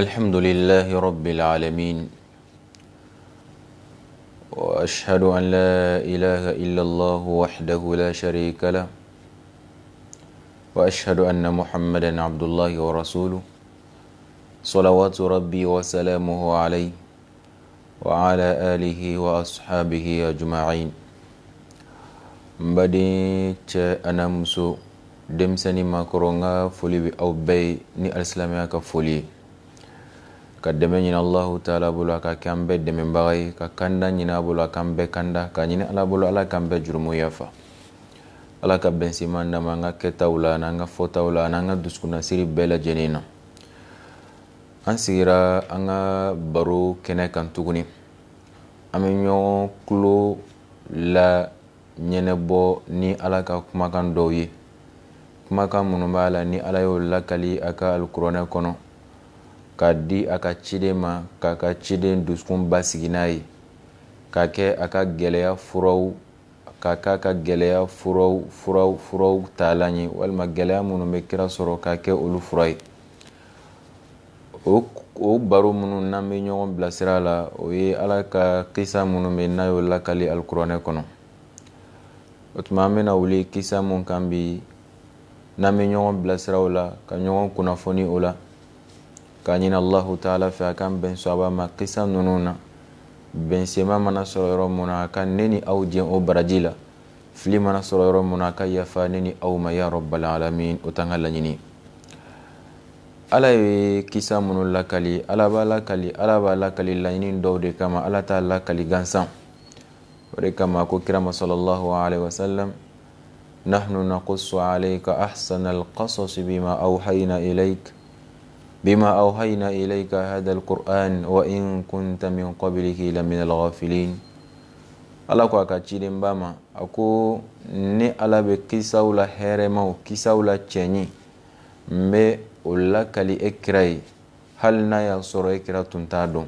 الحمد لله رب العالمين واشهد ان لا اله الا الله وحده لا شريك له واشهد ان محمدا عبد الله ورسوله صلوات ربي وسلامه عليه وعلى اله واصحابه اجمعين mbadi انا مسو دمسني ما كرونا bi او بي ye ni alisilamiya ka deme nyina allahu taala Bula a ka kɛ an bɛɛ dɛmɛbaga ye ka kanda ɲini Bula kanda ka nyina ala bolo ala kan bɛɛ jurumu yafa ala ka bɛnsiman dama an ka kɛtaw la n'an ka bela la ansiira anga baru kene lajɛlen na an sigira an ka baro kan tuguni an ɲɔgɔn la ɲɛnɛbɔ ni ala ka kumakan dɔw ye kumakan minnu b'a la ni ala y'o lakali a ka alikuranɛ ka di a ka ciden ma k'a ka ciden dusukun basigi n'a ye k'a kɛ a ka gɛlɛya furaw k'a k'a ka gɛlɛya furaw furaw furaw taalan ye walima gɛlɛya minnu bɛ kira sɔrɔ k'a kɛ olu fura ye o o baro minnu n'an bɛ ɲɔgɔn bilasira la o ye ala ka kisa minnu bɛ n'a y'o lakali alikuranɛ kɔnɔ o tuma an bɛna wuli kisa mun kan bi n'an bɛ ɲɔgɔn bilasira o la ka ɲɔgɔn kunnafoni o la كانين الله تعالى في أكان بين سوابا ما قسم نونونا بين سيما ما نصر يرمونا كان نيني أو دين أو برجيلا فلي ما نصر يرمونا كان يفا نيني أو ما يا رب العالمين أتنغى لنيني ألا كيسا من الله كلي ألا بالا كلي ألا بالا كلي لنيني دو دي كما ألا تالا كلي غنسان وركما كو كرام صلى الله عليه وسلم نحن نقص عليك أحسن القصص بما أوحينا إليك بما أوحينا إليك هذا القرآن وإن كنت من قبله لمن الغافلين ala ko a ka ciden bama a ko ni ala be kisaw la hɛrɛmaw kisaw la cɛɲi n be o lakali e kira ye hali n'a y'a sɔrɔ e kira tun t'a dɔn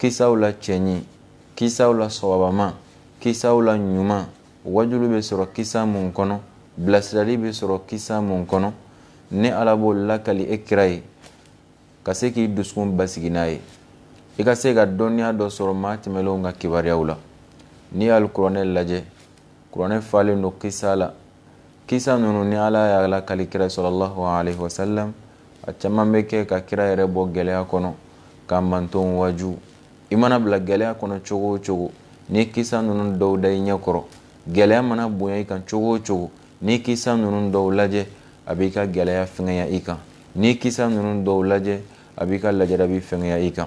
kisaw la cɛɲi kisaw la sɔbabama kisaw la ɲuman wajulu be sɔrɔ kisa mun kɔnɔ bilasirali be sɔrɔ kisa mun kɔnɔ ni ala b'o lakali e kira ye ka se k'i dusukun basigi n'a ye i ka se ka dɔnniya dɔ sɔrɔ maa tɛmɛlenw ka kibaruyaw la n'i y'ali kuranɛ lajɛ kuranɛ falen don kisa la kisa ninnu ni ala y'a lakali kira sɔrɔlahu alaihi wasalam a caman bɛ kɛ ka kira yɛrɛ bɔ gɛlɛya kɔnɔ ka mantonw waju i mana bila gɛlɛya kɔnɔ cogo o cogo ni kisa ninnu dɔw da i ɲɛkɔrɔ gɛlɛya mana bonya i kan cogo o cogo ni kisa ninnu dɔw lajɛ a b'i ka gɛlɛya fɛngɛya i kan ni kisa ninnu dɔw lajɛ abika b'i ka lajarabi fɛngɛya i kan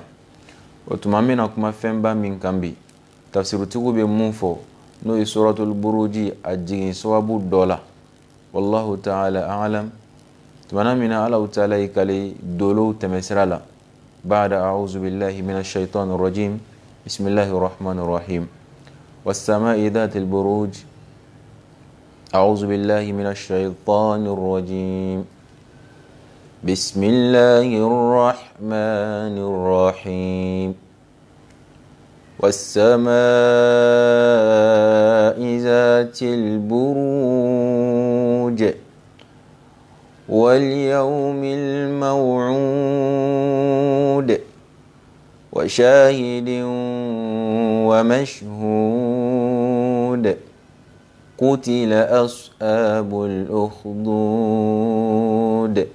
o tuma kuma femba minkambi. kan bi tafsiritigiw bɛ n'o ye suratul buruji a jigin sababu wallahu ta'ala alam tumana mina ala utala ikali dolo temesrala. Baada tɛmɛsira la bada auzu billahi min ashaitan rajim bismillahi rahmani rahim wasamai dhati lburuj auzu billahi min ashaitan rajim بسم الله الرحمن الرحيم والسماء ذات البروج واليوم الموعود وشاهد ومشهود قتل أصحاب الأخدود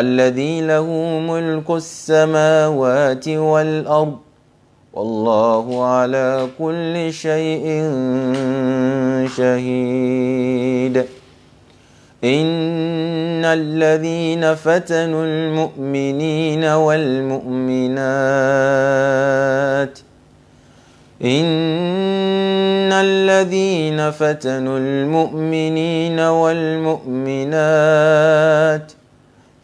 الذي له ملك السماوات والأرض والله على كل شيء شهيد إن الذين فتنوا المؤمنين والمؤمنات إن الذين فتنوا المؤمنين والمؤمنات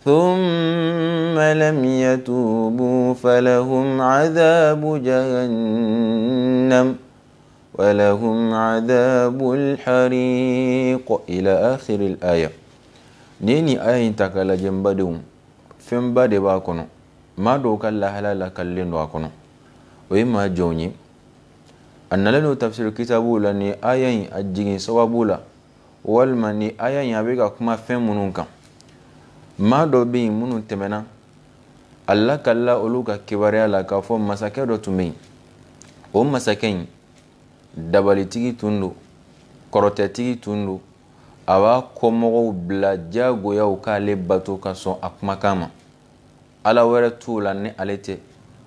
ثم لم يتوبوا فلهم عذاب جهنم ولهم عذاب الحريق إلى آخر الآية نيني آية تكالا جنبادهم فين بادي باكونو ما دوكا لا لكالين واكونو وإما جوني أن لنو تفسير كتابو لني آية أجيني سوابولا والما ني آية يبقى كما فين منونكم maa dɔ be yen minnu tɛmɛna ala ka la olu ka kibaruya la k'a fɔ masakɛ dɔ tun be yen o masakɛ yi dabalitigi tun do kɔrɔtɛtigi tun do a b'a kɔmɔgɔw bila jagoyaw k'ale bato ka sɔn a kumakan ma ala wɛrɛ t'u la ni ale tɛ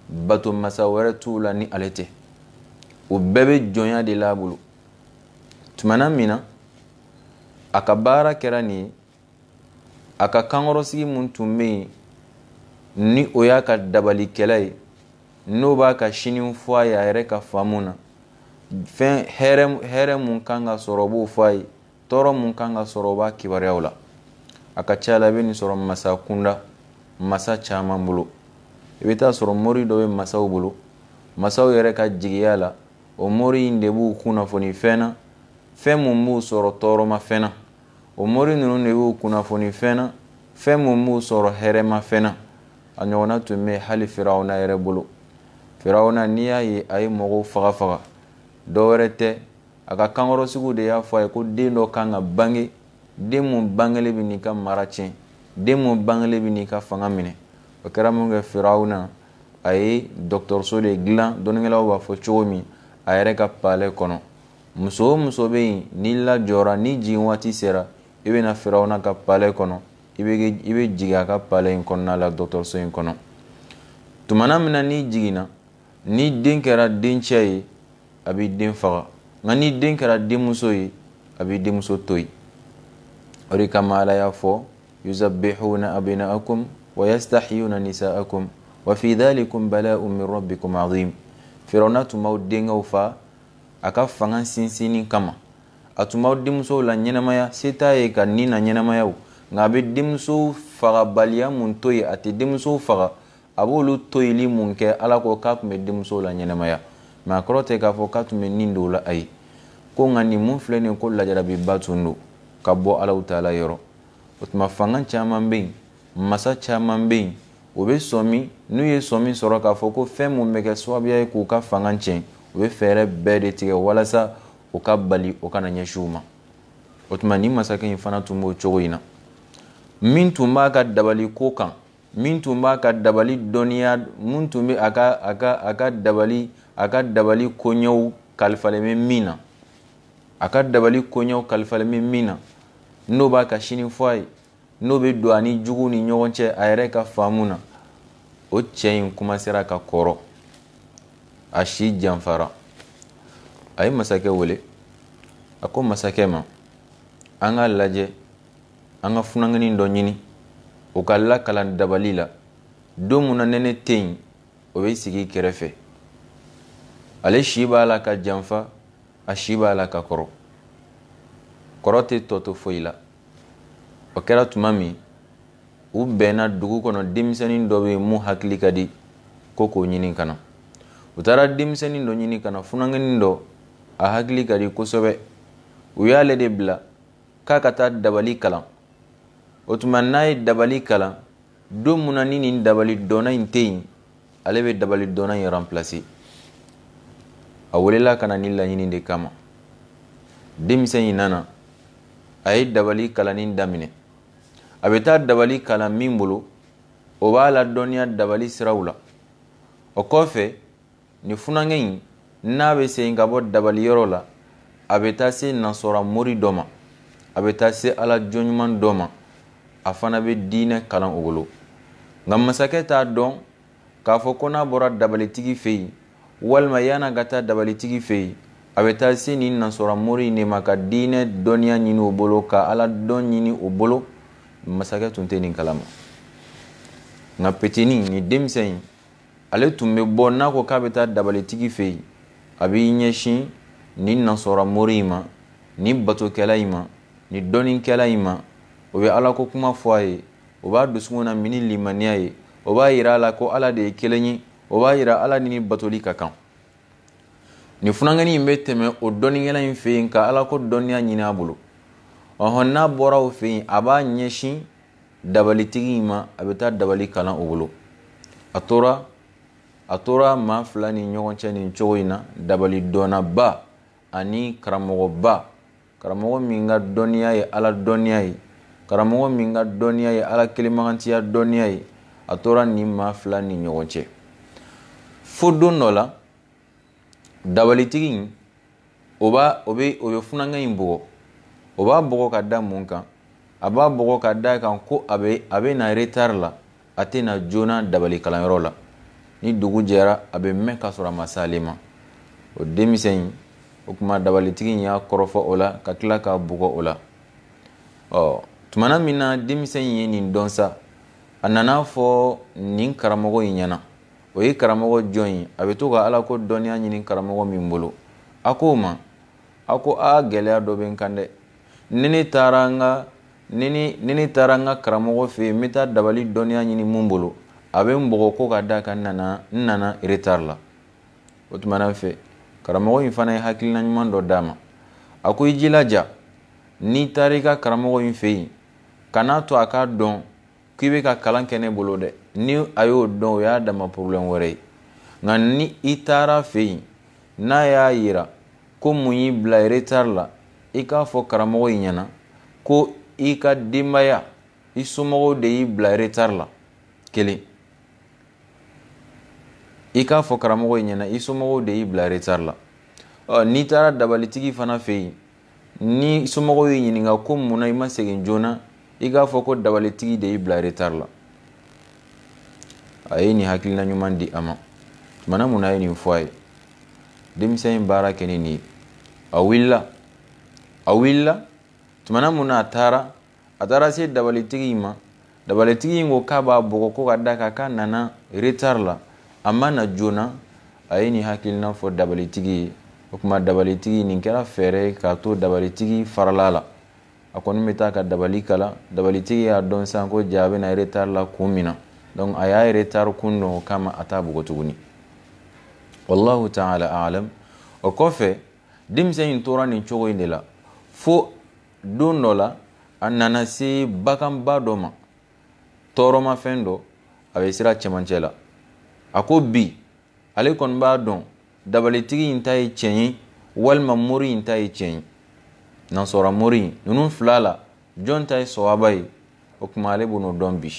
bato masa wɛrɛ t'u la ni ale tɛ o bɛɛ be jɔnya de la bolo tumana min na a ka baara kɛra nin ye a ka kankɔrɔsigi mun tun bɛ yen ni o y'a ka dabalikɛla ye n'o b'a ka sini fɔ a ye a yɛrɛ ka faamu na fɛn hɛrɛ mun kan ka sɔrɔ b'o fɔ a ye tɔɔrɔ mun kan ka sɔrɔ b'a kibaruyaw la a ka ca la i bɛ nin sɔrɔ masa kunda masa caman bolo i bɛ taa sɔrɔ mori dɔ bɛ masaw bolo masaw yɛrɛ ka jigiya la o mori in de b'u kunnafoni fɛn na fɛn mun b'u sɔrɔ tɔɔrɔma fɛn na o mori ninnu de y'u kunnafoni fɛn na fɛn mun b'u sɔrɔ hɛrɛma fɛn na a ɲɔgɔnna tun bɛ hali firawuna yɛrɛ bolo firawuna n'i y'a ye a ye mɔgɔw faga faga dɔwɛrɛ tɛ a ka kankɔrɔsigiw de y'a fɔ a ye ko den dɔ kan ka bange den mun bangelen bɛ n'i ka mara tiɲɛ den mun bangelen bɛ n'i ka fanga minɛ o kɛra mun kɛ firawuna a ye dɔgɔtɔrɔso de dilan dɔnnikɛlaw b'a fɔ cogo min a yɛrɛ ka palɛ kɔnɔ muso o muso bɛ yen n'i lajɔra ni jigin waati sera i bɛna firawuna ka pale kɔnɔ i bɛ i a ka pale in kɔnɔna la dɔgɔtɔrɔso in kɔnɔ tumana min n'i jiginna ni den kɛra dencɛ ye a b'i den faga nka ni den kɛra denmuso ye a b'i denmuso to yen o de kama ala y'a fɔ yuzabihuna abinaakum wa yastahiyuna nisaakum wa fi dhalikum bala'un min rabbikum azim firawuna tun b'aw denkɛw fa a ka fanga sinsinni kama a tun b'aw denmusow la ɲɛnamaya se t'a ye ka nin na ɲɛnamayaw nka a bɛ denmuso fagabaliya mun to yen a tɛ denmuso faga a b'olu toyili mun kɛ ala ko k'a tun bɛ denmuso la ɲɛnamaya mɛ a kɔrɔ tɛ k'a fɔ k'a tun bɛ nin dɔw la a ye ko nka nin mun filɛ nin ko lajarabiba tun don ka bɔ alaw ta la yɔrɔ o tuma fanga caman bɛ yen masa caman bɛ yen o bɛ sɔmi n'u ye sɔmi sɔrɔ k'a fɔ ko fɛn mun bɛ kɛ sababuya ye k'u ka fanga tiɲɛ u bɛ fɛɛrɛ bɛɛ de tigɛ walasa o ka bali o kana ɲɛsi u ma o tuma ni masakɛ fana tun b'o cogo na min tun b'a ka dabali ko kan min tun b'a ka dabali dɔnniya mun tun bɛ a ka a ka a ka dabali a ka dabali koɲɛw kalifalen min na a ka dabali koɲɛw kalifalen min na n'o b'a ka sini fɔ a ye n'o be don ani jugu ni ɲɔgɔn cɛ a yɛrɛ ka faamu na o cɛ kumasera ka kɔrɔ a si janfara a ye masakɛ wele a ko masakɛ ma an k'a lajɛ an ka funangini dɔ ɲini o ka lakalan dabali la don mun na nɛnɛ tɛ yen o bɛ sigi kɛrɛfɛ ale si b'a la ka janfa a si b'a la ka kɔrɔ kɔrɔ tɛ tɔ to foyi la o kɛra tuma min u bɛnna dugu kɔnɔ denmisɛnnin dɔ bɛ yen mun hakili ka di ko k'o ɲini ka na u taara denmisɛnnin dɔ ɲini ka na funangini dɔ a hakili ka di kosɛbɛ u y'ale de bila k'a ka taa dabali kalan o tuma n'a ye dabali kalan don mun na ni nin dabali dɔnna in tɛ yen ale bɛ dabali dɔnna in remplacer a welela ka na ni laɲini de kama denmisɛn in nana a ye dabali kalanni daminɛ a bɛ taa dabali kalan min bolo o b'a la dɔnniya dabali siraw la o kɔfɛ nin funankɛ in n'a bɛ segin ka bɔ dabaliyɔrɔ la a bɛ taa se nasɔra mori dɔ ma a bɛ taa se ala jɔnɲuman dɔ ma a fana bɛ diinɛ kalan o bolo nka masakɛ t'a dɔn k'a fɔ ko n'a bɔra dabalitigi fɛ yen walima yann'a ka taa dabalitigi fɛ yen a bɛ taa se nin nasɔra mori in de ma ka diinɛ dɔnniya ɲini o bolo ka ala dɔn ɲini o bolo masakɛ tun tɛ nin kalama nka petini nin denmisɛn in ale tun bɛ bɔ n'a ko k'a bɛ taa dabalitigi fɛ yen a b'i ɲɛsin nin nasɔra mori in ma nin batokɛla in ma nin dɔnnikɛla in ma o bɛ ala ko kuma fɔ a ye o b'a dusukun na mini limaniya ye o b'a yira a la ko ala de ye kelen ye o b'a yira ala ni ni batoli ka kan nin funankɛnin in bɛ tɛmɛ o dɔnnikɛla in fɛ yen ka ala ko dɔnniya ɲini a bolo ɔhɔn n'a bɔra o fɛ yen a b'a ɲɛsin dabalitigi in ma a bɛ taa dabali kalan o bolo a tora a tora maa fila ni ɲɔgɔn cɛ nin cogo in na dabali dɔnnaba ani karamɔgɔba karamɔgɔ min ka dɔnniya ye ala dɔnniya ye karamɔgɔ min ka dɔnniya ye ala kelenmagantiya dɔnniya ye a tora nin maa fila ni ɲɔgɔn cɛ fo don dɔ la dabalitigi in o b'a o bɛ o bɛ funakɛ in bugɔ o b'a bugɔ ka da mun kan a b'a bugɔ ka da kan ko a bɛ a bɛ na retard la a tɛ na joona dabali kalanyɔrɔ la ni dugu jɛra a bɛ mɛn ka sɔrɔ a ma s'ale ma o denmisɛn in o kuma dabalitigi in y'a kɔrɔfɔ o la ka tila k'a bugɔ o la ɔ tumana min na denmisɛn in ye nin dɔn sa a nana fɔ nin karamɔgɔ in ɲɛna o ye karamɔgɔ jɔn ye a bɛ to ka ala ko dɔnniya ɲini karamɔgɔ min bolo a ko o ma a ko a gɛlɛya dɔ bɛ n kan dɛ ni ne taara n ka ni ne taara n ka karamɔgɔ fɛ yen n bɛ taa dabali dɔnniya ɲini mun bolo a be n bɔgɔ ko ka da kan n nana n nana la o tuma na fɛ karamɔgɔ in fana ye hakilina ɲuman dɔ d'a ma a ko i jilaja n'i taara i ka karamɔgɔ yi fɛ yen kana to a k'a dɔn k'i be ka kalan kɛ ne bolo dɛ ni a y'o dɔn o y'a dama problème wɛrɛ ye nka ni i taara fɛ yen n'a y'a yira ko mun y'i bila retard la i k'a fɔ karamɔgɔ yi ɲɛna ko i ka denbaya i somɔgɔw de y'i bila retard la kelen E e i oh, e k'a fɔ karamɔgɔ i ɲɛna i somɔgɔw de y'i bila retar la ɔ n'i taara dabalitigi fana fɛ yen ni somɔgɔw y'i ɲininka ko munna i ma segin joona i k'a fɔ ko dabalitigi de y'i bila retard la a ye nin hakilina ɲuman di a ma tumana mun na a ye nin fɔ a ye denmisɛn in baara kɛ ni nin ye a wulila a wulila tumana mun na a taara a taara se dabalitigi in ma dabalitigi in ko k'a b'a bugɔ ko ka da kan k'a nana retar la a na joona a ye ni hakilina fɔ dabalitigi ye o kuma dabalitigi nin kɛra fɛɛrɛ ye k'a to dabalitigi farala la a kɔni bɛ taa ka dabali kala dabalitigi y'a dɔn sisan ko ja a bɛna retard la kun min na donc a y'a retard kun dɔn o kama a t'a bugɔ tuguni wallahu ta'ala alam o kɔfɛ denmisɛn in tora nin cogo in de la fo don dɔ la a nana se baganba dɔ ma tɔɔrɔmafɛn dɔ a bɛ sira cɛmancɛ la a ko bi ale kɔni b'a dɔn dabalitigi in ta ye tiɲɛ ye walima mori in ta ye tiɲɛ ye nansɔra mori in ninnu fila la jɔn ta ye sɔwaba ye o tuma ale b'o dɔn bi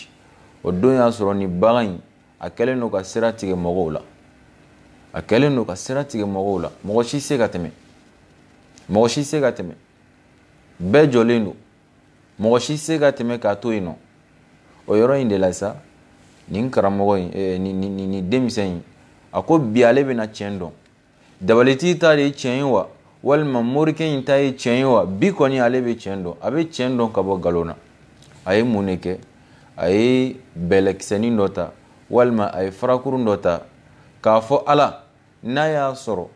o don y'a sɔrɔ nin bagan in a kɛlen don ka sira tigɛ mɔgɔw la a kɛlen don ka sira tigɛ mɔgɔw la mɔgɔ si se ka tɛmɛ mɔgɔ si se ka tɛmɛ bɛɛ jɔlen don mɔgɔ si se ka tɛmɛ k'a to yen nɔ o yɔrɔ in de la sa nin karamɔgɔ in eh, nin nin nin nin denmisɛn in a ko bi ale bɛna tiɲɛ dɔn dabaliti ta de ye tiɲɛ ye wa walima morikɛ in ta ye tiɲɛ ye wa bi kɔni ale bɛ tiɲɛ dɔn a bɛ tiɲɛ dɔn ka bɔ nkalon na a ye mun de kɛ a ye bɛlɛkisɛnin dɔ ta walima a ye farakurun dɔ ta k'a fɔ ala n'a y'a sɔrɔ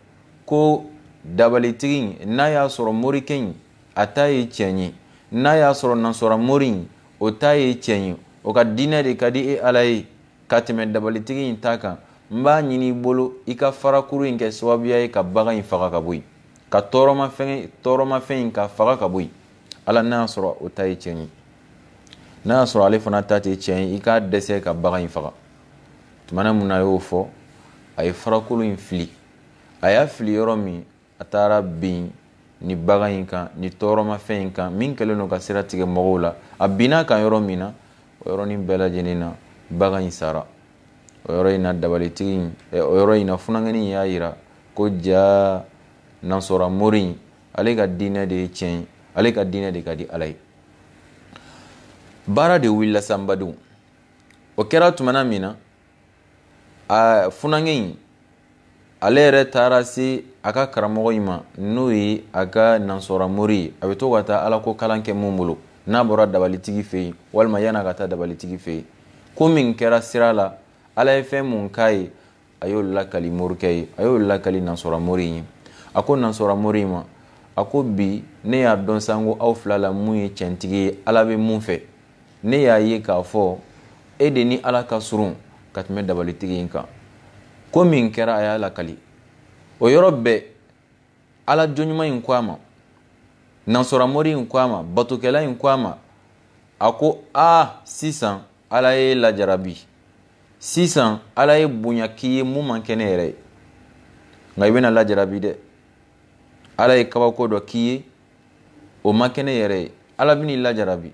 ko dabalitigi in n'a y'a sɔrɔ morikɛ in a ta ye tiɲɛ ye n'a y'a sɔrɔ nasɔra mori in o ta ye tiɲɛ ye o ka diinɛ de ka di e ala ye ka tɛmɛ dabalitigi in ta kan n b'a ɲini i bolo i ka farakuru in kɛ sababuya ye ka bagan in faga ka bɔ yen ka tɔɔrɔmafɛn tɔɔrɔmafɛn ka faga ka bɔ ala n'a sɔrɔ o ta ye tiɲɛ ye n'a y'a sɔrɔ ale fana ta tɛ tiɲɛ ye i k'a dɛsɛ ka bagan in faga tumana mun na y'o fɔ a ye farakolo in fili a y'a fili yɔrɔ min a taara bin ni bagan in kan ni tɔɔrɔmafɛn in kan min kɛlen don ka sira tigɛ mɔgɔw la a bin'a kan yɔrɔ min na o yɔrɔnin bɛɛ lajɛlen na bagan in sara o yɔrɔ in na dabalitigi in o yɔrɔ in na funankɛnin y'a yira ko ja nansɔra mori in ale ka diinɛ de ye tiɲɛ ale ka diinɛ de ka di ala ye baara de wulila sa o kɛra tumana min na a funankɛ in ale yɛrɛ taara se a ka karamɔgɔ in ma n'o ye a ka nansɔra mori ye a bɛ to ka taa ala ko kalan kɛ mun bolo n'a bɔra dabalitigi fɛ yen walima yan'a ka taa dabalitigi fɛ yen ko min kɛra sira la ala ye fɛn mun k'a ye a y'o lakali morikɛ ye a y'o lakali nansɔra mori ye a ko nansɔra mori ma a ko bi ne y'a dɔn sanko aw fila la mun ye tiɲɛtigi ye ala bɛ mun fɛ ne y'a ye k'a fɔ e de ni ala ka surun ka tɛmɛ dabalitigi in kan ko min kɛra a y'a lakali o yɔrɔ bɛɛ ala jɔnɲuman in ko a ma nansaramori in ko a ma batokɛla in ko a ma a ko a sisan ala ye lajarabi sisan ala ye bonya k'i ye mun man kɛ ne yɛrɛ ye nka i bɛna lajarabi dɛ ala ye kabako dɔ k'i ye o man kɛ ne yɛrɛ ye ala bɛn'i lajarabi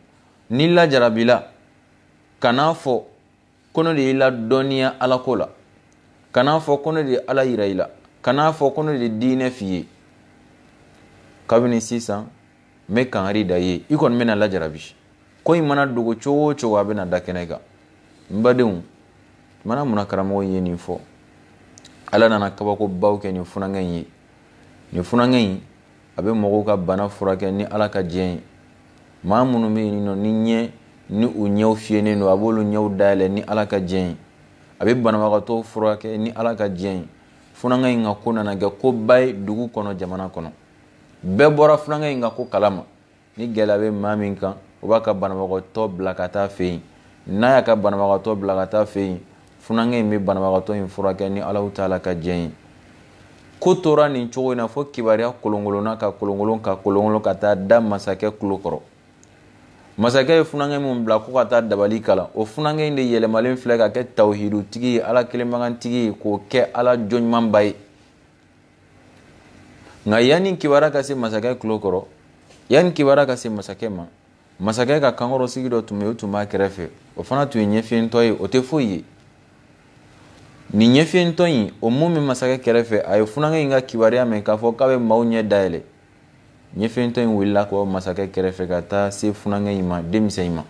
n'i lajarabila kan'a fɔ ko ne de y'i ladɔnniya ala ko la kan'a fɔ ko ne de ye ala yira i la kan'a fɔ ko ne de ye diinɛ f'i ye kabini sisan me bɛ kangari da i ye i kɔni bɛna lajarabi ko in mana dogo cogo o cogo a bɛna da kɛnɛ kan n badenw mana muna karamɔgɔ ye nin fɔ ala nana kabakobaw kɛ nin funankɛ in ye nin funankɛ in a bɛ mɔgɔw ka bana furakɛ ni ala ka diɲɛ ye maa minnu bɛ yen nɔ ni ɲɛ ni u ɲɛw fiyennen don a b'olu ɲɛw dayɛlɛ ni ala ka diɲɛ ye a bɛ banabagatɔ furakɛ ni ala ka diɲɛ ye funankɛ in ka ko nana kɛ koba ye dugu kɔnɔ jamana kɔnɔ bɛɛ bɔra furankɛ in kan ko kalama ni gɛlɛya bɛ maa min kan o b'a ka banabagatɔ bila ka taa fɛ yen n'a y'a ka banabagatɔ bila ka taa fɛ yen funankɛ in bɛ banabagatɔ in furakɛ ni alahu taala ka jɛ ye ko tora nin cogo in na fo kibaruya kolonkolonna ka kolonkolon ka kolonkolon ka taa da masakɛ tulo kɔrɔ masakɛ ye funankɛ min bila ko ka taa dabali kalan o funankɛ in de yɛlɛmalen filɛ ka kɛ tawhidutigi ye ala kelenbagantigi ye k'o kɛ ala jɔnɲumanba ye nka yani kibaruya ka se masakɛ tulo kɔrɔ yanni kibaruya ka se masakɛ ma masakɛ ka kankɔrɔsigi dɔ tun bɛ yen o tun b'a kɛrɛfɛ o fana tun ye ɲɛfiyentɔ ye o tɛ foyi ye nin ɲɛfiyentɔ in o mun bɛ masakɛ kɛrɛfɛ a ye funankɛ in ka kibaruya mɛn k'a fɔ k'a bɛ maaw ɲɛ dayɛlɛ ɲɛfiyentɔ in wulila k'o masakɛ kɛrɛfɛ ka taa se funankɛ in ma denmisɛn in ma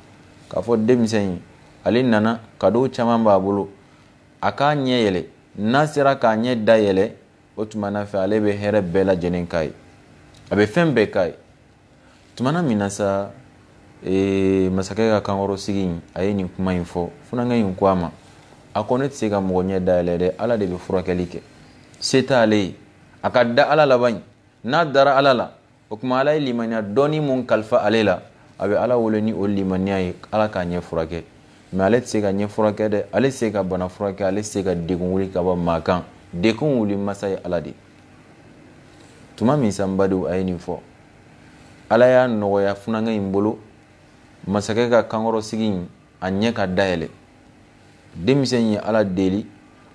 k'a fɔ denmisɛn in ale nana kadow caman b'a bolo a k'a ɲɛ yɛlɛ n'a sera k'a ɲɛ dayɛlɛ o tumana fɛ ale bɛ hɛrɛ bɛɛ lajɛlen k'a ye a bɛ fɛn bɛɛ k'a ye tumana min na sa e, masakɛ ka kankɔrɔsigi a ye nin kuma in fɔ funankɛ in ko a ma a ko ne tɛ se ka mɔgɔ ɲɛ dayɛlɛ dɛ ala de bɛ furakɛli kɛ se t'ale ye a ka da ala laban in n'a dara ala la o kuma ala ye limaniya dɔɔni mun kalifa ale la a bɛ ala wele ni o limaniya ye ala k'a ɲɛ furakɛ mɛ ale tɛ se ka ɲɛ furakɛ dɛ ale tɛ se ka bana furakɛ ale tɛ se ka degun wuli ka bɔ maa kan dekun wuli masa ye ala de tuma min san badenw a ye nin fɔ ala y'a nɔgɔya funakɛ in bolo masakɛ ka kankɔrɔsigi in a ɲɛ ka dayɛlɛ denmisɛn ye ala deli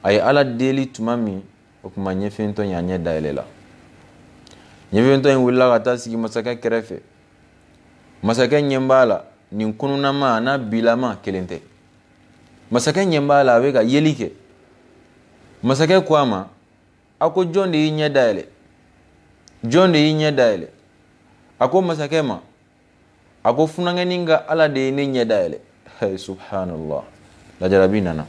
a ye ala deli tuma min o kuma ɲɛfɛntɔ in a ɲɛ dayɛlɛla ɲɛfɛntɔ in wulila ka taa sigi masakɛ kɛrɛfɛ masakɛ ɲɛ la nin kununama n'a bilama kelen tɛ masakɛ ɲɛ la a bɛ ka yeli kɛ masakɛ ko a ma a ko jɔn de y'i ɲɛ dayɛlɛ jɔn de y'i ɲɛ dayɛlɛ a ko masakɛ ma a ko funankɛnin ka ala de ye ne ɲɛ dayɛlɛ hey, subhanallah lajarabi nana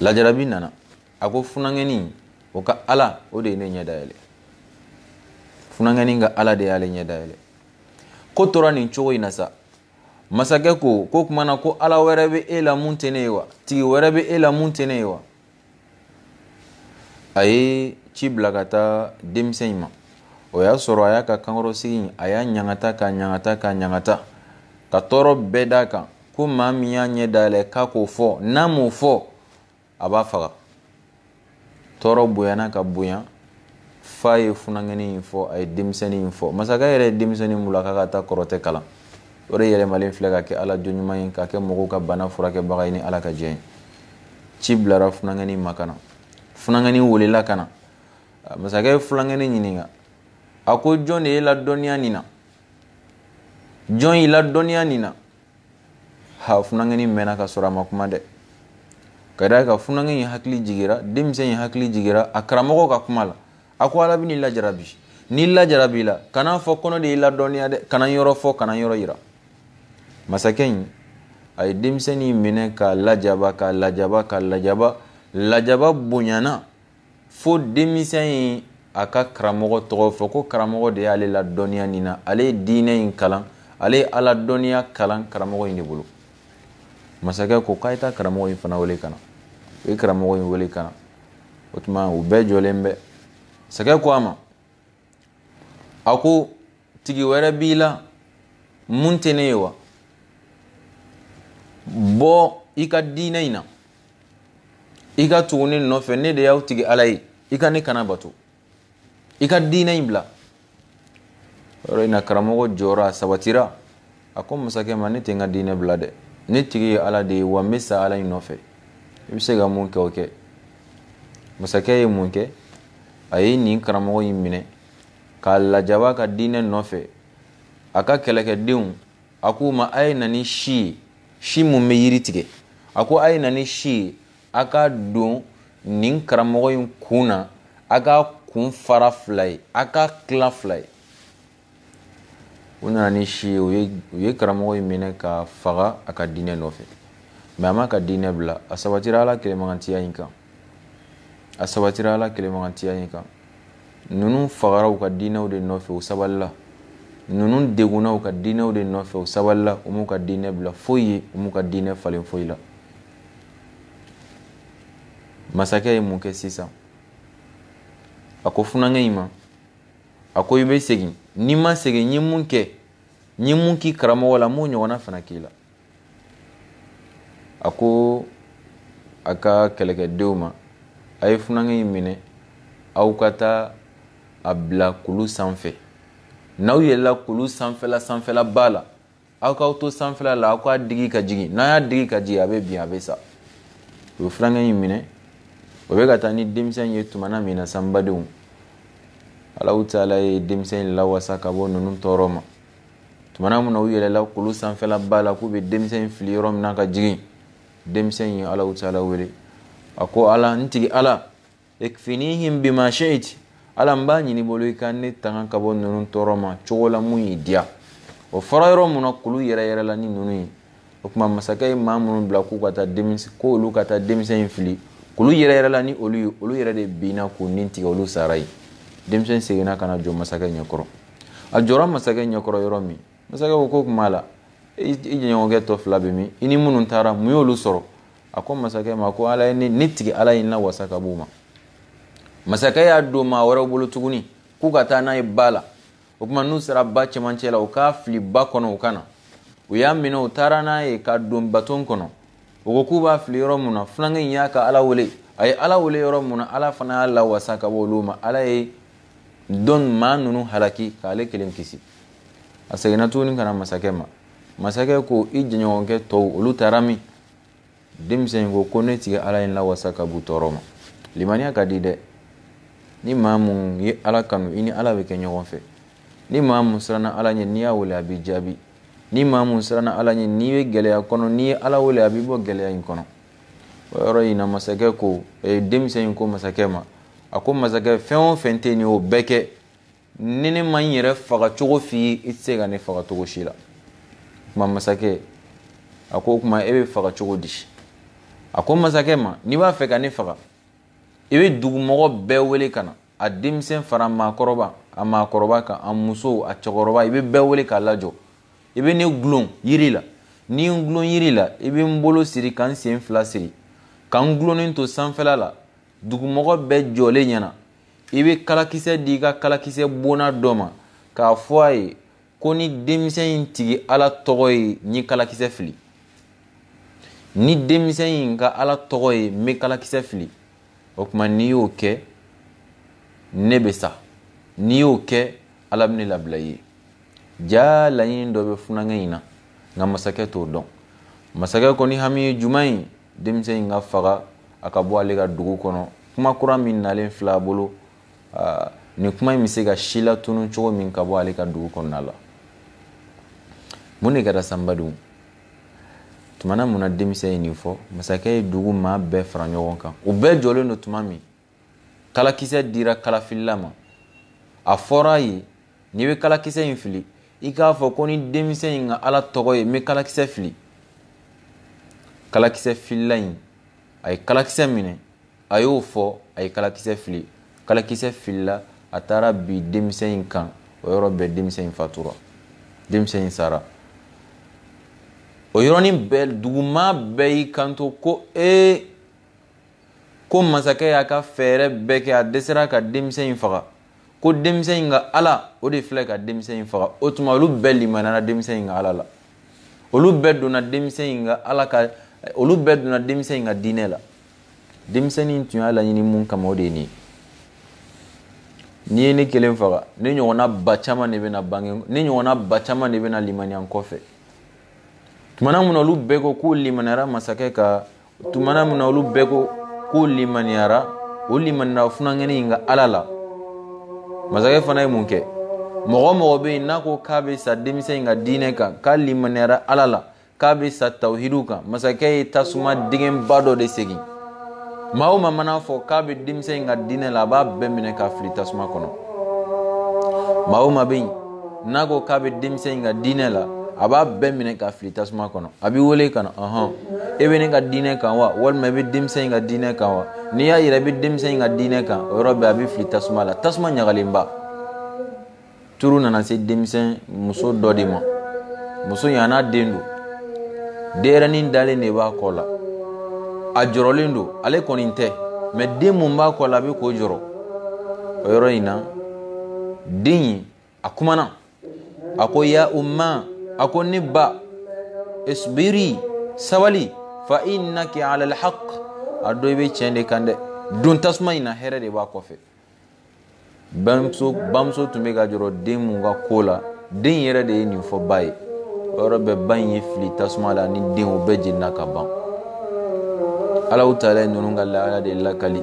lajarabi nana a ko funankɛnin o ka ala o de ye ne ɲɛ dayɛlɛ funankɛnin ka ala de y'ale ɲɛ dayɛlɛ ko tora nin cogo in na sa masakɛ ko ko kumana ko ala wɛrɛ bɛ e la mun tɛ ye wa tigi wɛrɛ bɛ e la mun tɛ ye wa a ye ci bila ka taa denmisɛn ma o y'a sɔrɔ a y'a ka kankɔrɔsigi a y'a ɲagata ka ɲagata ka ɲagata ka tɔɔrɔ bɛɛ d'a kan ko maa min y'a ɲɛ dayɛlɛ k'a k'o fɔ n'a m'o fɔ a b'a faga tɔɔrɔ bonyana ka bonya f'a ye funankɛnin fɔ a ye denmisɛnnin fɔ masakɛ yɛrɛ ye denmisɛnnin k'a ka taa kɔrɔtɛ kalan o de yɛlɛmalen filɛ ka kɛ ala don ɲuman ye ka kɛ mɔgɔw ka bana furakɛbaga ye ni ala ka jɛ ye ci bilara funangɛni ma kana funangɛni welela kana na masakɛ ye fulangɛni ɲininka a ko jɔn de ye ladɔnniya nin na jɔn y'i ladɔnniya nin na ha funangɛni mɛnna ka sɔrɔ a ma kuma dɛ ka da ka funangɛ in hakili jigira denmisɛn in hakili jigira a karamɔgɔ ka kuma la a ko ala bɛ n'i lajarabi n'i lajarabi la kan'a fɔ kɔnɔ de y'i ladɔnniya dɛ kana yɔrɔ fɔ kana yɔrɔ yira masakɛ in a ye denmisɛni minɛ k'a lajaba k'a lajaba k'a lajaba lajaba bonyana fo denmisɛn in a ka karamɔgɔ tɔgɔ fɔ ko karamɔgɔ de y'ale la dɔnniya nin na ale ye diinɛ in kalan ale ye ala dɔnniya kalan karamɔgɔ in de bolo masakɛ ko k'a ye taa karamɔgɔ in fana wele ka o ye karamɔgɔ in wele ka o tuma u bɛɛ jɔlen bɛ sakɛ ko a ma a ko tigi wɛrɛ b'i la mun tɛ ne ye wa bo i ka diinai na i ka tuguni nɔfɛ ne de y'aw tigi ala ye i ka ne kana bato i ka diinai bila yɔrɔ ina karamɔgɔ jɔra a sabatira a ko masakɛ ma ne te n ka diinɛ bila dɛ ne tigi ye ala de ye wa n be sa ala yi nɔfɛ i be se ka mun kɛ o kɛ masakɛ ye mun kɛ a ye nin karamɔgɔ yi minɛ k'a lajaba ka diinɛ nɔfɛ a ka kɛlɛkɛdenw a k'u ma a ye nani si ye si mun bɛ yiri tigɛ a ko a ye na ni si ye a k'a don nin karamɔgɔ in kun na a k'a kun fara fila ye a k'a kilan fila ye u nana ni si ye u ye karamɔgɔ in minɛ ka faga a ka diinɛ nɔfɛ mɛ a ma ka diinɛ bila a sabatira ala kɛlɛmagantiya in kan a sabatira ala kɛlɛmagantiya in kan ninnu fagara u ka diinɛw de nɔfɛ u sabalila ninnu deguna u ka diinɛw de nɔfɛ u sabalila u m'u ka diinɛ bila foyi ye u m'u ka diinɛ falen foyi la masakɛ ye mun kɛ sisan a ko funankɛ in ma a ko i be segin n'i ma segin n mun kɛ n mun k'i karamɔgɔ la m'o ɲɔgɔnna fana k'i la a ko a ka kɛlɛkɛdenw ma a ye funankɛ in minɛ aw ka taa a bila kulu sanfɛ n'aw yɛlɛla kulu sanfɛla sanfɛla ba la aw k'aw to sanfɛla la aw k'a digi ka jigin n'a y'a digi ka jigin a bɛ bin a bɛ sa u bɛ furankɛ in minɛ o bɛ ka taa ni denmisɛn ye tuma min na sanbadenw alaw taala ye denmisɛn in lawasa ka bɔ ninnu tɔɔrɔ ma tuma na na u yɛlɛla kulu sanfɛla ba la k'u bɛ denmisɛn in fili yɔrɔ min na ka jigin denmisɛn in ye alaw taala wele a ko ala n tigi ala ikfinihim bima ala n b'a ɲini bolo i ka ne tanga ka bɔ nunu tɔɔrɔ ma cogo la mun y'i diya o fɔra yɔrɔ mun na kulu yɛrɛ yɛrɛ la ni nunu ye o tuma masakɛ ye maa minnu bila k'u ka taa denmisɛn k'olu ka taa denmisɛn in fili kulu yɛrɛ yɛrɛ la ni olu ye olu yɛrɛ de binna k'u ni tigɛ olu sara ye denmisɛn seginna ka na jɔ masakɛ ɲɛkɔrɔ a jɔra masakɛ ɲɛkɔrɔ yɔrɔ min masakɛ ko ko kuma la i jɛɲɔgɔnkɛ tɔ fila bɛ min i ni minnu taara mun y'olu sɔrɔ a ko masakɛ ma ko ala ye ne tigɛ ala ye n lawasa ka b'u ma masakɛ y'a don ma wɛrɛw bolo tuguni k'u ka taa n'a ye ba la o tuma n'u sera ba cɛmancɛ la u k'a fili ba kɔnɔ u ka na u y'a minɛ u taara n'a ye ka don baton kɔnɔ u ko k'u b'a fili yɔrɔ mun na filankɛ y'a ka ala wele a ye ala wele yɔrɔ mun na ala fana y'a lawasa ka bɔ olu ma ala ye dɔn maa ninnu halaki k'ale kelen kisi a seginna tuguni ka masakɛ ma masakɛ ko i jɛɲɔgɔnkɛ tɔw olu taara min denmisɛn ko ko ne tigi ala ye lawasa ka b'u tɔɔrɔ ma limaniya ka di dɛ ni maa mun ye ala kanu i ni ala bɛ kɛ ɲɔgɔn fɛ ni maa mun siranna ala ɲɛ n'i y'a wele a b'i jaabi ni maa mun siranna ala ɲɛ n'i bɛ gɛlɛya kɔnɔ n'i ye ala wele a b'i bɔ gɛlɛya in kɔnɔ o yɔrɔ in na masakɛ ko e, denmisɛn in ko masakɛ ma a ko masakɛ fɛn o fɛn tɛ nin o bɛɛ kɛ ni ne ma n yɛrɛ faga cogo f'i ye i tɛ se ka ne faga cogo si la kuma masakɛ a ko o kuma e bɛ faga cogo di a ko masakɛ ma n'i b'a fɛ ka ne faga i bɛ dugumɔgɔ bɛɛ wele ka na a denmisɛn fara maakɔrɔba a maakɔrɔba kan a muso a cɛkɔrɔba i bɛ bɛɛ wele k'a lajɔ i bɛ ne gulon yiri la ni n gulon yiri la i bɛ n bolo siri ka n sen fila siri ka n gulonnen to sanfɛla la dugumɔgɔ bɛɛ jɔlen ɲɛna i bɛ kalakisɛ di i ka kalakisɛ bonna dɔ ma k'a fɔ a ye ko ni denmisɛn in tigi ala tɔgɔ ye n ye kalakisɛ fili ni denmisɛn in ka ala tɔgɔ ye n bɛ kalakisɛ fili o tuma n'i y'o kɛ ne bɛ sa n'i y'o kɛ ala bɛ ne labila i ye ja laɲini dɔ bɛ funakɛ in na nka masakɛ t'o dɔn masakɛ kɔni hami ye juman ye denmisɛn in ka faga a ka bɔ ale ka dugu kɔnɔ kuma kura min nalen fila bolo uh, nin kuma in bɛ se ka si latunu cogo min ka bɔ ale ka dugu kɔnɔna la mun de kɛra sanbadenw tumana mun na denmisɛn ye nin fɔ masakɛ ye dugu maa bɛɛ fara ɲɔgɔn kan u bɛɛ jɔlen don tuma min kalakisɛ dira kalafilila ma a fɔra a ye n'i bɛ kalakisɛ in fili i k'a fɔ ko ni denmisɛn in ka ala tɔgɔ ye n bɛ kalakisɛ fili kalakisɛ filila in a ye kalakisɛ minɛ a y'o fɔ a ye kalakisɛ fili kalakisɛ filila a taara bi denmisɛn in kan o yɔrɔ bɛɛ denmisɛn in fatura denmisɛn in sara o yɔrɔnin bɛɛ duguma bɛɛ y'i kanto ko ee ko masakɛ y'a ka fɛɛrɛ bɛɛ kɛ a dɛsɛra ka denmisɛn in faga ko denmisɛn in ka ala o de filɛ ka denmisɛn in faga o tuma olu bɛɛ limaniyara denmisɛn in ka ala la olu bɛɛ donna denmisɛn in ka ala ka olu bɛɛ donna denmisɛn in ka diinɛ la denmisɛnnin tun y'a laɲini mun kama o de ye nin ye n'i ye ne kelen faga ne ɲɔgɔnna ba caman de bɛna bange ne ɲɔgɔnna ba caman de bɛna limaniya kɔfɛ tumana mun olu bɛɛ ko k'u limaniyara masakɛ ka tumana mun olu bɛɛ ko k'u limaniyara o limaniyara funankɛnin in ka ala la masakɛ fana ye mun kɛ mɔgɔ mɔgɔ bɛ yen n'a ko k'a bɛ sa denmisɛn in ka diinɛ kan k'a limaniyara ala la k'a bɛ sa tawhidu kan masakɛ ye tasuma dingɛba dɔ de segin maa o maa mana fɔ k'a bɛ denmisɛn in ka diinɛ la a b'a bɛɛ minɛ k'a fili tasuma kɔnɔ maa o maa bɛ yen n'a ko k'a bɛ denmisɛn in ka diinɛ la a b'a bɛɛ minɛ ka fili tasuma kɔnɔ a b'i wele ka na ɔhɔn e bɛ ne ka diinɛ kan wa walima i bɛ denmisɛn in ka diinɛ kan wa n'i y'a yira i bɛ denmisɛn in ka diinɛ kan o yɔrɔ bɛɛ a bɛ fili tasuma la tasuma ɲagalenba turu nana se denmisɛn muso dɔ de ma muso in a n'a den don denɲɛrɛnin dalen de b'a kɔ la a jɔrɔlen don ale kɔni tɛ mɛ den mun b'a kɔ la a bɛ k'o jɔrɔ o yɔrɔ in na den in a kumana a ko ya umma أكون نبا اصبري سوالي فإنك على الحق أدوي بي تشندي كاندي دون تسمعي نهيرة دي باكوفي bamuso bamuso tun bɛ ka jɔrɔ den mun ka ko la den yɛrɛ de ye nin fɔ ba ye o yɔrɔ bɛɛ ba in ye fili tasuma la ni den o bɛɛ jenina ka ban alaw taala ye ninnu ka lahala de lakali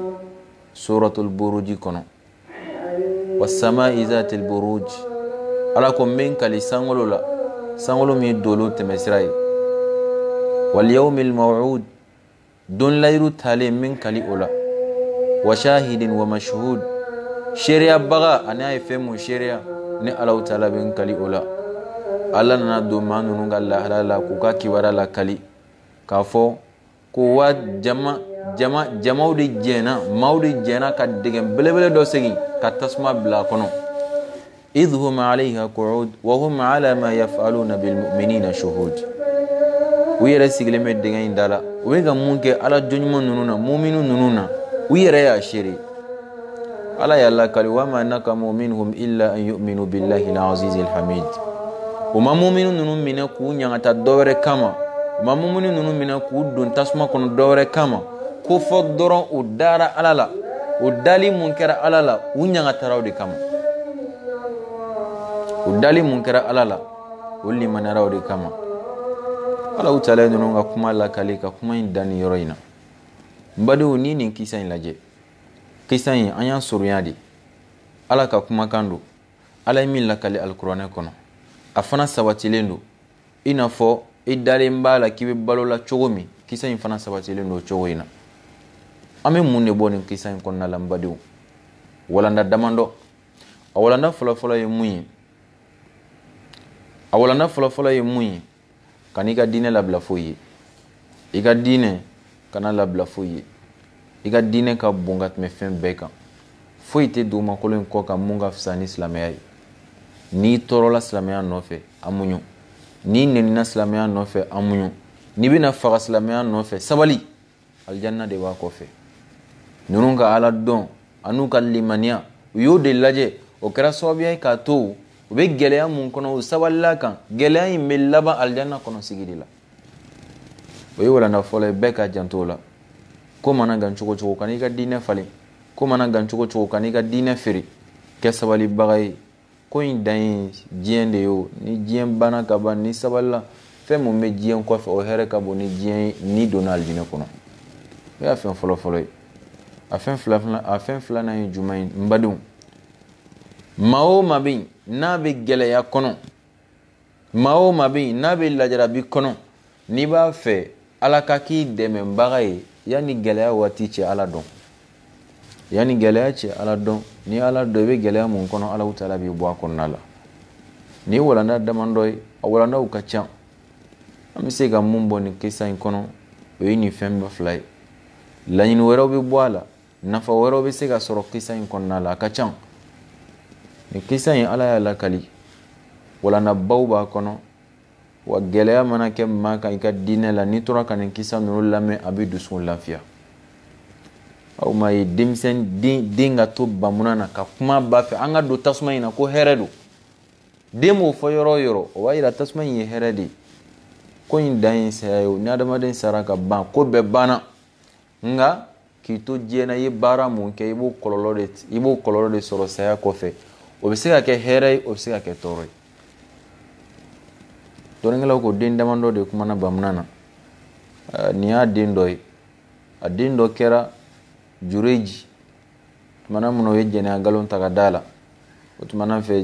suratul buruji kɔnɔ wasama izatil buruji ala ko n bɛ n kali sankolo la sankolo min dolo tɛmɛsira ye walyawmil mawud don layiru talen min kali o la wa shahidin wa mashhud shereya baga ani a ye fɛn mun shereya ni alaw taala kali o la ala nana don ma nunu ka lahala la k'u ka kibara kali k'a fɔ ko wa jama jama jamaw de jɛna ka degen belebele dɔ segin ka tasuma bila a kɔnɔ idh hum alaiha qu'ud wa hum ala ma yaf'aluna bil mu'minina shuhud u yɛrɛ sigilen bɛ dingɛ in da la u be ka mun kɛ ala jɔnɲuman ninnu na muminu nununa na u yɛrɛ y'a seere ala y'a lakali wa ma nakamu minhum illa an yu'minu billahi al lhamid u ma muminu nunu minɛ k'u ɲagata dɔwɛrɛ kama u ma muminu ninnu minɛ k'u don tasuma kɔnɔ dɔwɛrɛ kama ko dɔrɔn u dara ala la u dali mun kɛra ala la u ɲagataraw de kama u dali mun kɛra ala la o limaniyara de kama alaw tala ninnu ka kuma lakali ka kuma in da yɔrɔ in na n badenw ni nin kisa in lajɛ kisa in an y'an surunya de ala ka kumakan don ala ye min lakali alikuranɛ kɔnɔ a fana sabatilen don i n'a fɔ i dalen b'a la k'i bɛ balo la cogo min kisa in fana sabatilen don cogo in na an bɛ mun de bɔ nin kisa in kɔnɔna la n badenw walanda damadɔ a walanda fɔlɔfɔlɔ ye mun ye a walanda fɔlɔfɔlɔ ye mun ye ka n'i ka diinɛ labila foyi ye i ka diinɛ kana labila foyi ye i ka diinɛ ka bon ka tɛmɛ fɛn bɛɛ kan foyi tɛ dugumakolo in kɔ kan mun ka fisa ni silamɛya ye n'i tɔɔrɔla silamɛya nɔfɛ a muɲu n'i nenina silamɛya nɔfɛ a muɲu n'i bɛna faga silamɛya nɔfɛ sabali alijanna de b'a kɔfɛ ninnu ka ala dɔn an'u ka limaniya u y'o de lajɛ o kɛra sababuya ye k'a to u bɛ gɛlɛya mun kɔnɔ u sabalila kan gɛlɛya in bɛ laban alijanna kɔnɔ sigili la o ye walanda fɔlɔ ye bɛɛ ka janto la ko mana gan cogo cogo kan'i ka diinɛ falen ko mana gan cogo cogo kan'i ka diinɛ feere kɛ sabalibaga ye ko in dan ye diɲɛ de ye o ni diɲɛ banna ka ban ni sabalila fɛn mun bɛ diɲɛ kɔfɛ o hɛrɛ ka bon ni diɲɛ ye ni donna alijinɛ kɔnɔ o y'a fɛn fɔlɔfɔlɔ ye a fɛn filanan a fɛn filanan ye jumɛn ye n badenw maa o maa bɛ yen n'a bɛ gɛlɛya kɔnɔ maa o maa bɛ yen n'a bɛ lajarabi kɔnɔ n'i b'a fɛ ala ka k'i dɛmɛbaga ye yanni gɛlɛya waati cɛ ala dɔn yanni gɛlɛya cɛ ala dɔn ni ala dɔn i bɛ gɛlɛya mun kɔnɔ ala ta ala b'i bɔ a kɔnɔna la nin ye walanda damadɔ ye a walandaw ka ca an bɛ se ka mun bɔ nin kisa in kɔnɔ o ye nin fɛn ba fila ye laɲini wɛrɛw bɛ bɔ a la nafa wɛrɛw bɛ se ka sɔrɔ kisa in kɔnɔna la a ka ca nin kisa in ala y'a lakali walanabaw b'a kɔnɔ wa gɛlɛya mana kɛ maa kan i ka diinɛ la n'i tora ka nin kisa ninnu lamɛn a bɛ dusukun lafiya aw ma ye denmisɛn den den ka to bamuna na ka kuma b'a fɛ an ka don tasuma in na ko hɛrɛ don den b'o fɔ yɔrɔ o yɔrɔ o b'a yira tasuma in ye hɛrɛ de ye ko in dan ye saya ye o ni adamaden sara ka ban ko bɛɛ banna nka k'i to diɲɛ na i ye baara mun kɛ i b'o kɔlɔlɔ de i b'o kɔlɔlɔ de sɔrɔ saya kɔfɛ o be se ka kɛ hɛrɛye o be se ka kɛ tɔɔrɔye dɔnikɛlaw ko den dama dɔ de kumana bamuna na ni y'a den dɔ ye a den dɔ kɛra jureji tumana min o ye jɛnɛya galon ta ka da la o tumana fɛ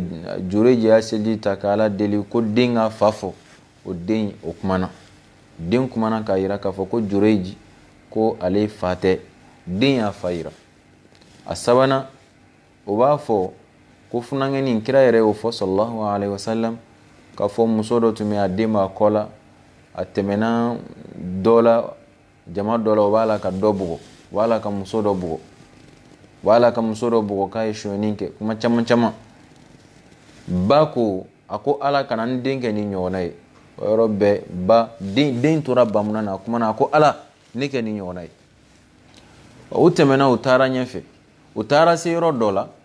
jureji y'a seli ta ka ala deli ko den ka fa fɔ o den o kumana den kumana k'a yira k'a fɔ ko jureji ko ale fa tɛ den y'a fa yira a sabana o b'a fɔ ko funaŋɛ nin kira yɛrɛ y'o fɔ salallahu alaihi wasalam k'a fɔ muso dɔ tun be a den b'a jama dola wala ka dɔ wala ka muso dɔ bugɔ o ka muso dɔ bugɔ k'a ye suɲɛni kuma chama chama bako ako ala kana ndenge ni nyona ye robe yɔrɔ bɛɛ ba den den tora bamuna na a kumana a ala nike ni nyona ye utemena utara nyefe utara si u dola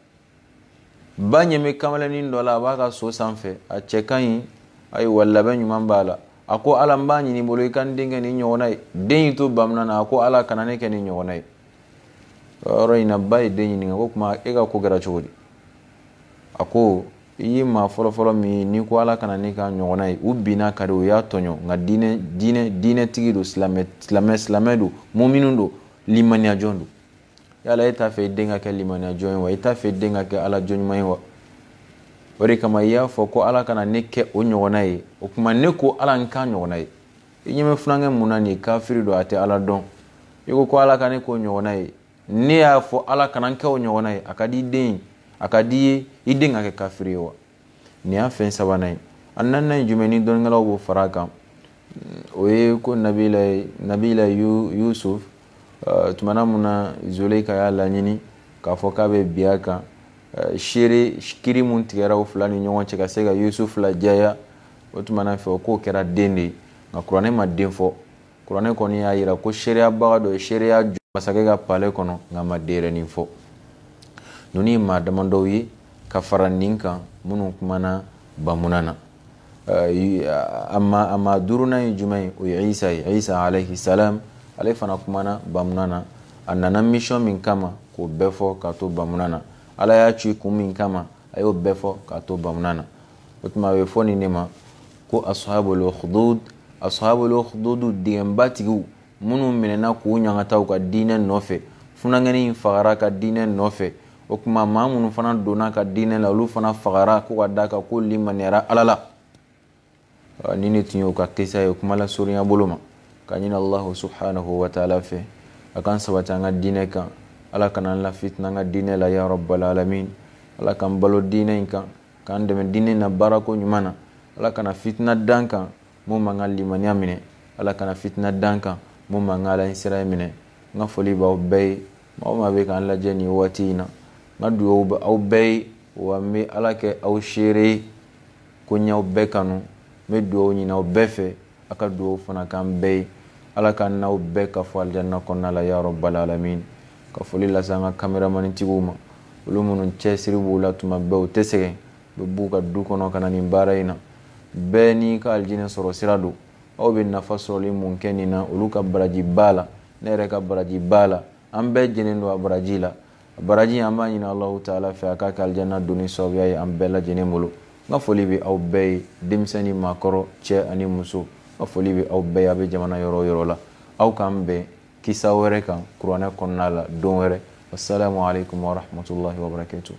ba ɲɛ bɛ kamalenin dɔ la a b'a ka so sanfɛ a cɛ ka ɲi ayi labɛn ɲuman b'a la a ko ala n b'a ɲini bolo i ka n den kɛ ɲɔgɔnna ye den y'i to bamina na a ko ala kana ne kɛ ni ɲɔgɔnna ye yɔrɔ in na ba ye den ɲininka ko kuma e ka ko kɛra cogo di a ko i ye maa fɔlɔfɔlɔ min ye ni ko ala kana ne ka ɲɔgɔnna ye u binna ka di u y'a tɔɲɔ nka diinɛ diinɛ diinɛtigi don silamɛ silamɛ silamɛ don mɔminu don limaniya jɔn don yala e t'a fɛ i den ka kɛ limaniya jɔn ye wa i t'a fɛ i den ka kɛ ala jɔnɲuman ye wa o de kama i y'a fɔ ko ala kana ne kɛ o ɲɔgɔnna ye o kuma ne ko ala n k'a ɲɔgɔnna ye i ɲɛ bɛ mun na nin kafiri don a tɛ ala dɔn i ko ko ala ka ne k'o ɲɔgɔnna ye ne y'a fɔ ala kana n kɛ o ɲɔgɔnna ye a ka di i den ye a ka di i ye i den ka kɛ kafiri ye wa nin y'a fɛn sabanan ye a naaninan ye jumɛn ni dɔnnikɛlaw b'o fara a kan mm, o ye ko nabila nabila yusuf Eh, tumana muna na zoleika y'a laɲini k'a fɔ k'a bɛ bi a kan uh, eh, seere kiri mun tigɛra o fila ni ɲɔgɔn cɛ ka se ka yusuf lajaya o tumana fɛ o k'o kɛra den de ye nka kuranɛ ma den fɔ kuranɛ kɔni y'a yira ko seereyabaga dɔ ye seereya jɔ masakɛ ka pale kɔnɔ nka ma denyɛrɛnin fɔ ninnu ye maa damadɔw ye ka fara nin kan minnu kumana bamuna na uh, eh, ama, ama duurunan ye jumɛn ye o ye isa ye isa alayhi salam ale fana kumana bamuna na a nana misiyɔn min kama k'o bɛɛ fɔ k'a to bamuna ala y'a ci kun min kama a y'o bɛɛ fɔ k'a to bamuna na o tuma a bɛ fɔ nin de ma ko asuhabul hudud asuhabul hududu dingɛnba tigiw minnu minɛna k'u ɲagataw ka diinɛ nɔfɛ funankɛnin in fagara ka diinɛ nɔfɛ o kuma maa minnu fana donna ka diinɛ la olu fana fagara ko ka da kan ko limaniyara ala la ni ne tun y'o ka kisa ye kuma lasurunya bolo ma ka ɲini allahu subhanahu wa taala fɛ a kan sabati an ka diinɛ kan ala kana an lafitina an ka diinɛ la ya rabalalamin ala k'an balo diinɛ in kan k'an dɛmɛ diinɛ na baarako ɲuman na ala kana fitina dan kan mun man ka limaniya minɛ ala kana fitina dan kan mun man ka alaɲi sira ye minɛ n ka foli b'aw bɛɛ ye maa ma bɛ k'an lajɛ nin waati in na n ka dugawu bɛ aw bɛɛ ye wa n bɛ ala kɛ aw seere ye ko ɲɛw bɛɛ kanu n bɛ dugawu ɲini aw bɛɛ fɛ a ka dugawu fana k'an bɛɛ ye ala ka naw bɛɛ ka fɔ alijanna kɔnɔna la ya rabbal alamin ka foli lase an ka kameramanintigiw ma olu minnu cɛsiri b'u la tuma bɛɛ u tɛ sɛgɛn u b'u ka du kɔnɔ ka na nin baara in na bɛɛ n'i ka alijinɛ sɔrɔ sira don aw bɛ nafa sɔrɔli mun kɛ nin na olu ka baraji b'a la ne yɛrɛ ka baraji b'a la an bɛɛ jɛnen don a baraji la a baraji an b'a ɲini alahu taala fɛ a k'a kɛ alijanna donni sababuya ye an bɛɛ lajɛlen bolo n ka foli bɛ aw bɛɛ ye denmisɛnnin maakɔrɔ cɛ ani muso a foli be aw bɛɛ a jamana yɔrɔ o yɔrɔ la aw k'an bɛn kisa wɛrɛ kan kuranɛ kɔnɔna la don wɛrɛ wassalamu alaikum warahmatullahi wabarakatuh